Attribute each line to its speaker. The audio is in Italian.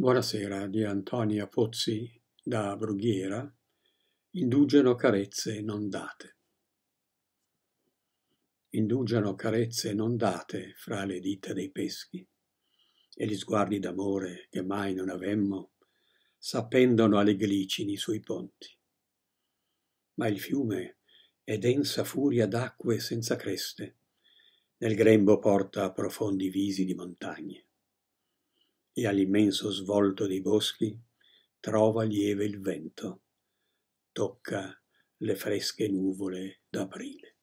Speaker 1: Buonasera di Antonia Pozzi da Brughiera. Indugiano carezze non date. Indugiano carezze non date fra le dita dei peschi e gli sguardi d'amore che mai non avemmo s'appendono alle glicini sui ponti. Ma il fiume è densa furia d'acque senza creste, nel grembo porta profondi visi di montagne e all'immenso svolto dei boschi trova lieve il vento, tocca le fresche nuvole d'aprile.